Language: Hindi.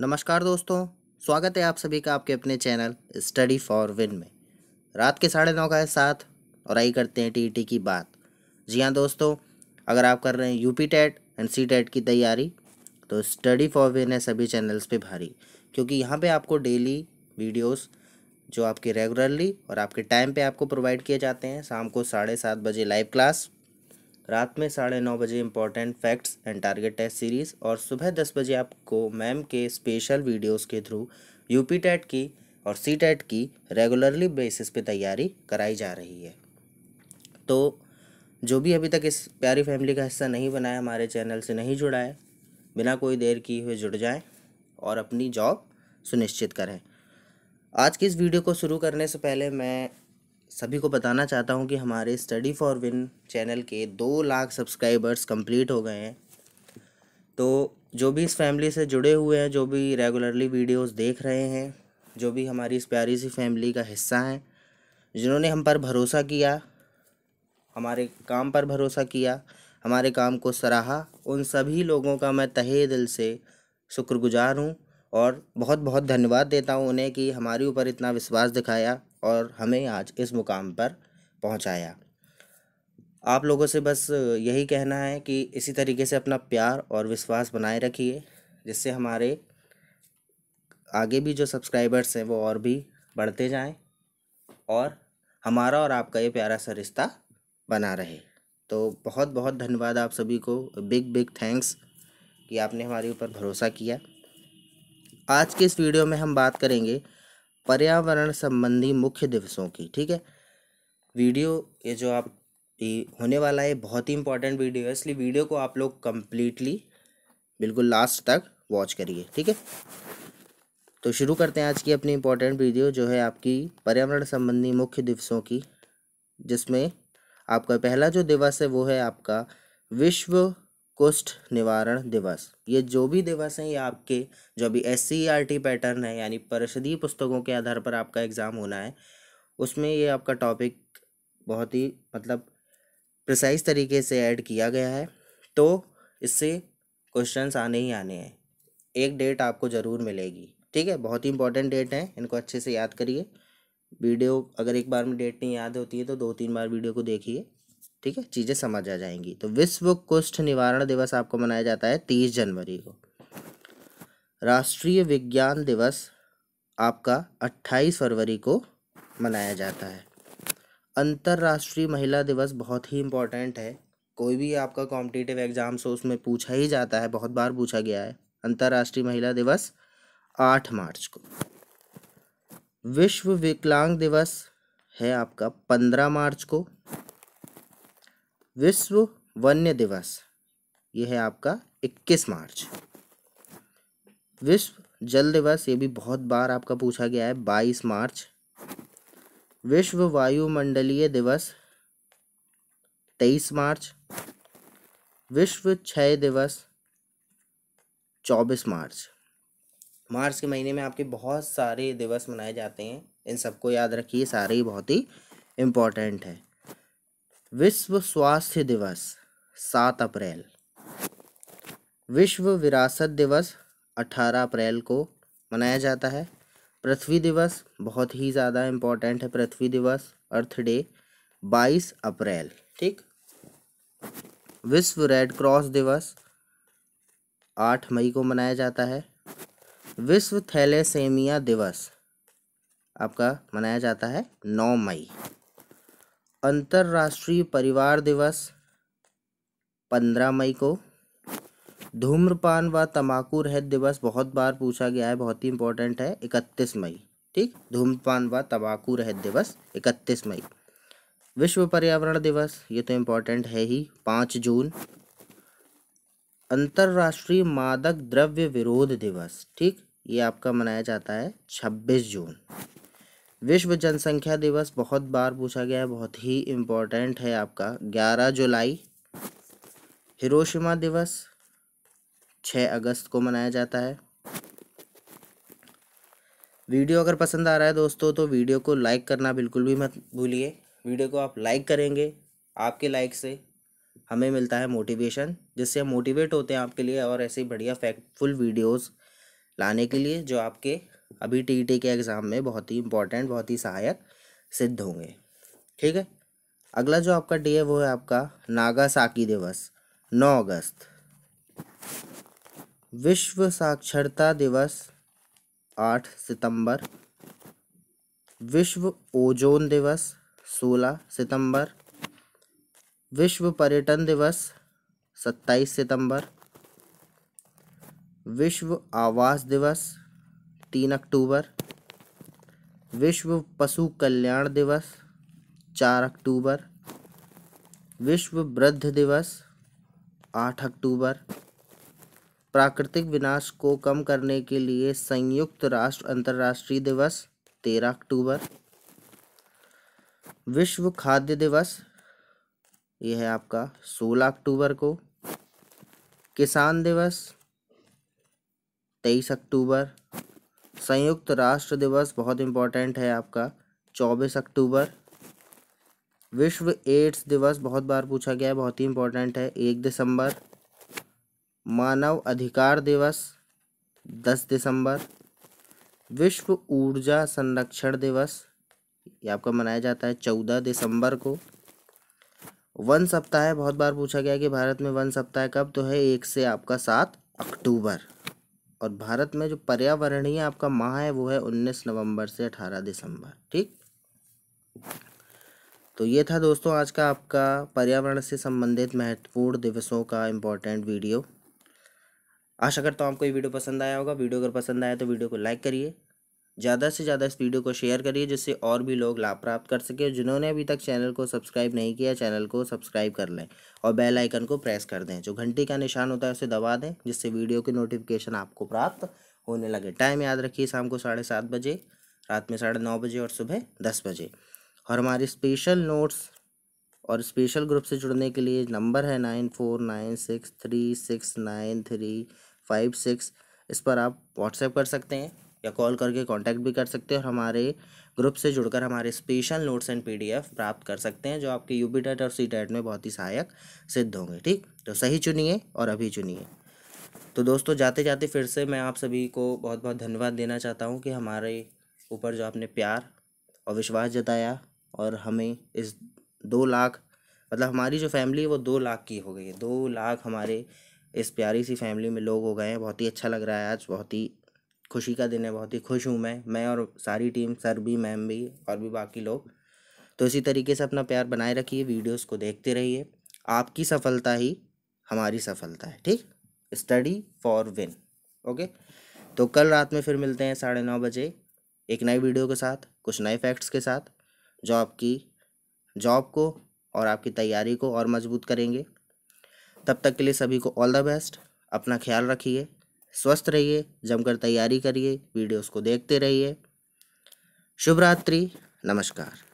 नमस्कार दोस्तों स्वागत है आप सभी का आपके अपने चैनल स्टडी फॉर विन में रात के साढ़े नौ का है साथ और आई करते हैं टी e की बात जी हाँ दोस्तों अगर आप कर रहे हैं UP TET and C TET की तैयारी तो स्टडी फॉर विन है सभी चैनल्स पे भारी क्योंकि यहाँ पे आपको डेली वीडियोस जो आपके रेगुलरली और आपके टाइम पे आपको प्रोवाइड किए जाते हैं शाम को साढ़े सात बजे लाइव क्लास रात में साढ़े नौ बजे important facts and target test series और सुबह दस बजे आपको मैम के स्पेशल वीडियोस के थ्रू यूपी टेट की और सी टेट की रेगुलरली बेसिस पे तैयारी कराई जा रही है तो जो भी अभी तक इस प्यारी फैमिली का हिस्सा नहीं बनाया हमारे चैनल से नहीं जुड़ा है बिना कोई देर किए हुए जुड़ जाए और अपनी जॉब सुनिश्चित करें आज की इस वीडियो को शुरू करने से पहले मैं सभी को बताना चाहता हूँ कि हमारे स्टडी फॉर विन चैनल के दो लाख सब्सक्राइबर्स कंप्लीट हो गए हैं तो जो भी इस फैमिली से जुड़े हुए हैं जो भी रेगुलरली वीडियोस देख रहे हैं जो भी हमारी इस प्यारी सी फैमिली का हिस्सा हैं जिन्होंने हम पर भरोसा किया हमारे काम पर भरोसा किया हमारे काम को सराहा उन सभी लोगों का मैं तहे दिल से शुक्रगुजार हूँ और बहुत बहुत धन्यवाद देता हूँ उन्हें कि हमारे ऊपर इतना विश्वास दिखाया और हमें आज इस मुकाम पर पहुंचाया आप लोगों से बस यही कहना है कि इसी तरीके से अपना प्यार और विश्वास बनाए रखिए जिससे हमारे आगे भी जो सब्सक्राइबर्स हैं वो और भी बढ़ते जाएं और हमारा और आपका ये प्यारा सा रिश्ता बना रहे तो बहुत बहुत धन्यवाद आप सभी को बिग बिग थैंक्स कि आपने हमारे ऊपर भरोसा किया आज के इस वीडियो में हम बात करेंगे पर्यावरण संबंधी मुख्य दिवसों की ठीक है वीडियो ये जो आप होने वाला है बहुत ही इंपॉर्टेंट वीडियो है इसलिए वीडियो को आप लोग कंप्लीटली बिल्कुल लास्ट तक वॉच करिए ठीक है तो शुरू करते हैं आज की अपनी इंपॉर्टेंट वीडियो जो है आपकी पर्यावरण संबंधी मुख्य दिवसों की जिसमें आपका पहला जो दिवस है वो है आपका विश्व कुष्ठ निवारण दिवस ये जो भी दिवस हैं ये आपके जो अभी S C R T pattern है यानी परिषदीय पुस्तकों के आधार पर आपका एग्ज़ाम होना है उसमें ये आपका टॉपिक बहुत ही मतलब प्रिसाइज तरीके से ऐड किया गया है तो इससे क्वेश्चंस आने ही आने हैं एक डेट आपको ज़रूर मिलेगी ठीक है बहुत ही इंपॉर्टेंट डेट है इनको अच्छे से याद करिए वीडियो अगर एक बार में डेट नहीं याद होती है तो दो तीन बार वीडियो को देखिए ठीक है चीज़ें समझ आ जाएंगी तो विश्व कुष्ठ निवारण दिवस आपको मनाया जाता है तीस जनवरी को राष्ट्रीय विज्ञान दिवस आपका अट्ठाईस फरवरी को मनाया जाता है अंतर्राष्ट्रीय महिला दिवस बहुत ही इम्पोर्टेंट है कोई भी आपका कॉम्पिटिटिव एग्ज़ाम्स हो उसमें पूछा ही जाता है बहुत बार पूछा गया है अंतर्राष्ट्रीय महिला दिवस आठ मार्च को विश्व विकलांग दिवस है आपका पंद्रह मार्च को विश्व वन्य दिवस ये है आपका 21 मार्च विश्व जल दिवस ये भी बहुत बार आपका पूछा गया है 22 मार्च विश्व वायुमंडलीय दिवस 23 मार्च विश्व क्षय दिवस 24 मार्च मार्च के महीने में आपके बहुत सारे दिवस मनाए जाते हैं इन सबको याद रखिए सारे ही बहुत ही इम्पोर्टेंट है विश्व स्वास्थ्य दिवस सात अप्रैल विश्व विरासत दिवस अठारह अप्रैल को मनाया जाता है पृथ्वी दिवस बहुत ही ज़्यादा इम्पॉर्टेंट है पृथ्वी दिवस अर्थ डे बाईस अप्रैल ठीक विश्व रेड क्रॉस दिवस आठ मई को मनाया जाता है विश्व थैलेसेमिया दिवस आपका मनाया जाता है नौ मई अंतर्राष्ट्रीय परिवार दिवस पंद्रह मई को धूम्रपान व तम्बाकू रहित दिवस बहुत बार पूछा गया है बहुत ही इंपॉर्टेंट है इकतीस मई ठीक धूम्रपान व तम्बाकू रहित दिवस इकतीस मई विश्व पर्यावरण दिवस ये तो इम्पोर्टेंट है ही पाँच जून अंतर्राष्ट्रीय मादक द्रव्य विरोध दिवस ठीक ये आपका मनाया जाता है छब्बीस जून विश्व जनसंख्या दिवस बहुत बार पूछा गया है बहुत ही इम्पोर्टेंट है आपका ग्यारह जुलाई हिरोशिमा दिवस छः अगस्त को मनाया जाता है वीडियो अगर पसंद आ रहा है दोस्तों तो वीडियो को लाइक करना बिल्कुल भी मत भूलिए वीडियो को आप लाइक करेंगे आपके लाइक से हमें मिलता है मोटिवेशन जिससे हम मोटिवेट होते हैं आपके लिए और ऐसे बढ़िया फैक्टफुल वीडियोस लाने के लिए जो आपके अभी टी e के एग्ज़ाम में बहुत ही इंपॉर्टेंट बहुत ही सहायक सिद्ध होंगे ठीक है अगला जो आपका डे है वो है आपका नागासाकी दिवस नौ अगस्त विश्व साक्षरता दिवस आठ सितंबर विश्व ओजोन दिवस सोलह सितंबर विश्व पर्यटन दिवस सत्ताईस सितंबर विश्व आवास दिवस तीन अक्टूबर विश्व पशु कल्याण दिवस चार अक्टूबर विश्व वृद्ध दिवस आठ अक्टूबर प्राकृतिक विनाश को कम करने के लिए संयुक्त राष्ट्र अंतर्राष्ट्रीय दिवस तेरह अक्टूबर विश्व खाद्य दिवस यह है आपका सोलह अक्टूबर को किसान दिवस तेईस अक्टूबर संयुक्त राष्ट्र दिवस बहुत इम्पोर्टेंट है आपका चौबीस अक्टूबर विश्व एड्स दिवस बहुत बार पूछा गया है बहुत ही इम्पोर्टेंट है एक दिसंबर मानव अधिकार दिवस दस दिसंबर विश्व ऊर्जा संरक्षण दिवस ये आपका मनाया जाता है चौदह दिसंबर को वन सप्ताह बहुत बार पूछा गया कि भारत में वन सप्ताह कब तो है एक से आपका सात अक्टूबर और भारत में जो पर्यावरणीय आपका माह है वो है उन्नीस नवंबर से अठारह दिसंबर ठीक तो ये था दोस्तों आज का आपका पर्यावरण से संबंधित महत्वपूर्ण दिवसों का इम्पोर्टेंट वीडियो आशा करता हूँ आपको ये वीडियो पसंद आया होगा वीडियो अगर पसंद आया तो वीडियो को लाइक करिए ज़्यादा से ज़्यादा इस वीडियो को शेयर करिए जिससे और भी लोग लाभ प्राप्त कर सके जिन्होंने अभी तक चैनल को सब्सक्राइब नहीं किया चैनल को सब्सक्राइब कर लें और बेल आइकन को प्रेस कर दें जो घंटी का निशान होता है उसे दबा दें जिससे वीडियो की नोटिफिकेशन आपको प्राप्त होने लगे टाइम याद रखिए शाम को साढ़े सात बजे रात में साढ़े नौ बजे और सुबह दस बजे और हमारे स्पेशल नोट्स और स्पेशल ग्रुप से जुड़ने के लिए नंबर है nine four nine six three six nine three five six इस पर आप व्हाट्सएप कर सकते हैं या कॉल करके कांटेक्ट भी कर सकते हैं और हमारे ग्रुप से जुड़कर हमारे स्पेशल नोट्स एंड पीडीएफ प्राप्त कर सकते हैं जो आपके यू टेट e और सी टेट e में बहुत ही सहायक सिद्ध होंगे ठीक तो सही चुनिए और अभी चुनिए तो दोस्तों जाते जाते फिर से मैं आप सभी को बहुत बहुत धन्यवाद देना चाहता हूँ कि हमारे ऊपर जो आपने प्यार और विश्वास जताया और हमें इस दो लाख मतलब हमारी जो फैमिली है वो दो लाख की हो गई है दो लाख हमारे इस प्यारी सी फैमिली में लोग हो गए हैं बहुत ही अच्छा लग रहा है आज बहुत ही खुशी का दिन है बहुत ही खुश हूँ मैं मैं और सारी टीम सर भी मैम भी और भी बाकी लोग तो इसी तरीके से अपना प्यार बनाए रखिए वीडियोस को देखते रहिए आपकी सफलता ही हमारी सफलता है ठीक स्टडी फॉर विन ओके तो कल रात में फिर मिलते हैं साढ़े नौ बजे एक नई वीडियो के साथ कुछ नए फैक्ट्स के साथ जो आपकी जॉब को और आपकी तैयारी को और मजबूत करेंगे तब तक के लिए सभी को ऑल द बेस्ट अपना ख्याल रखिए स्वस्थ रहिए जमकर तैयारी करिए वीडियोस को देखते रहिए शुभ रात्रि नमस्कार